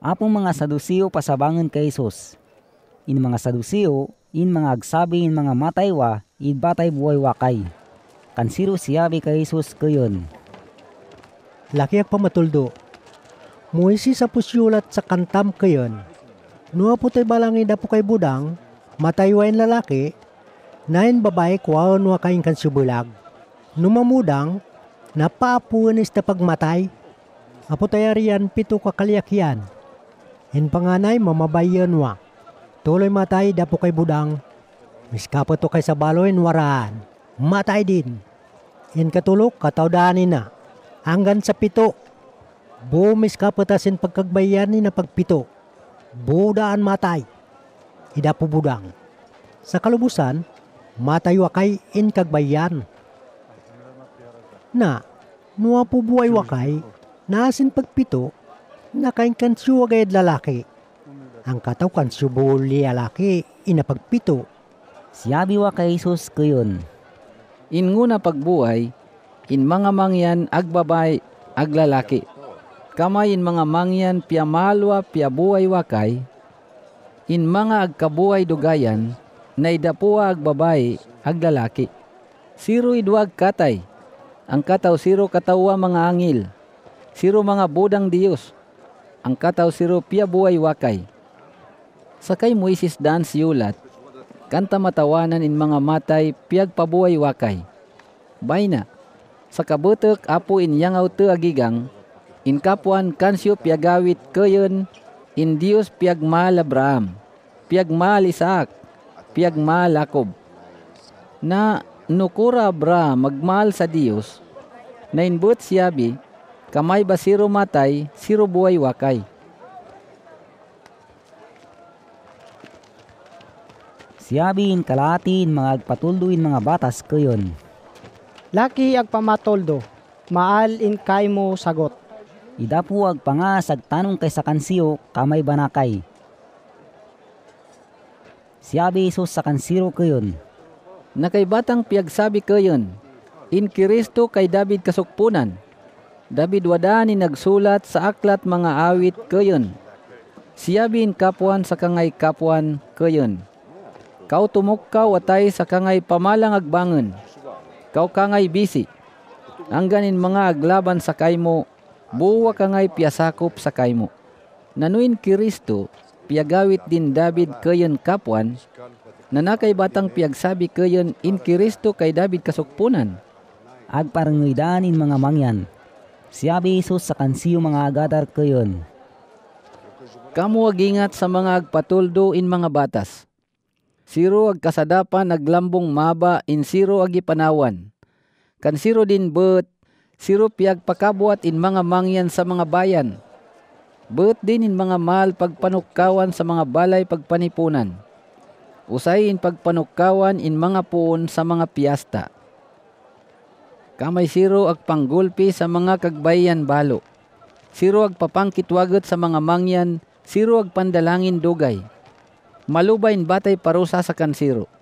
Apong mga saduseo pasabangan kay Jesus. In mga saduseo, in mga agsabi in mga mataywa, in batay buhay wakay. Kansiro siyabi kay Jesus kayon. ak pamatuldo. Moisi sa pusyulat sa kantam kayon. Nuha po tayo balangin na po kay budang, mataywain lalaki, nain babae kwaon wa kayong kansubulag. Numamudang, napaapuan is tapagmatay, Apo tayarian pito kakaliakyan. In panganay, mamabayan wa. Tuloy matay, dapo kay budang. Miskapo to kay sa baloy, waraan. Matay din. In katulok, katawdaanin na. Hanggan sa pito. Bu miskapatasin pagkagbayani na pagpito. Budaan matay. Idapo budang. Sa kalubusan, matay wakay in kagbayan. Na, nuwa po buhay wakay, nasin pagpito, nakain kansu agad lalaki. Ang kataw kansu buli alaki, inapagpito. Siyabi wa kay Jesus kuyon. Inguna pagbuhay, in mga mangyan agbabay aglalaki. Kamay in mga mangyan piamalwa piabuhay wakay, in mga agkabuhay dugayan, naidapua agbabay aglalaki. Siro idwag katay, ang kataw siro katawa mga angil, siro mga budang Dios, ang kataw siro pia buhay wakay. Sakay Moises dance yulat, kanta matawanan in mga matay piag pabuhay wakay. Bayna, sa kabutok apo in yangaw te agigang, in kapuan kansyo piagawit kayon, in Dios piag mahal Abraham, piag mahal Isaac, piag mahal Jacob. Na nukura Abraham magmahal sa Dios, na inbut siyabi, Kamay basiro matay, siro buhay wakay. Siyabin, kalatin, mga agpatulduin mga batas kayon. Laki agpamatoldo, maal in kay mo sagot. Ida Idapu agpanga sagtanong kay sa kansiyo, kamay banakay. Siyabi Isus sa kansiro kayon. Nakay batang piyagsabi kayon, in Kristo kay David kasukpunan, David Wadani nagsulat sa aklat mga awit kayon. Siyabin kapuan sa kangay kapuan kayon. Kau tumukkaw atay sa kangay pamalang agbangon. Kau kangay bisi. Ang ganin mga aglaban sa kaymo, buwa kangay piyasakop sa kaymo. Nanuin Kristo, piyagawit din David kayon kapuan, nanakay batang piyagsabi kayon in Kristo kay David kasukpunan. Agparangidanin mga mangyan, Siabi Isus sa kansiyo mga agatar ko yun. Kamu agingat sa mga agpatuldo in mga batas. Siro ag kasadapan naglambong maba in siro ag ipanawan. Kan siro din bet, siro piag pakabuat in mga mangyan sa mga bayan. Bet din in mga mal pagpanukkawan sa mga balay pagpanipunan. Usay in pagpanukawan in mga puon sa mga piyasta Kamay siro ag panggulpi sa mga kagbayan balo. Siro ag papangkitwagot sa mga mangyan, siro ag pandalangin dugay. Malubayn batay parusa sa kansiro.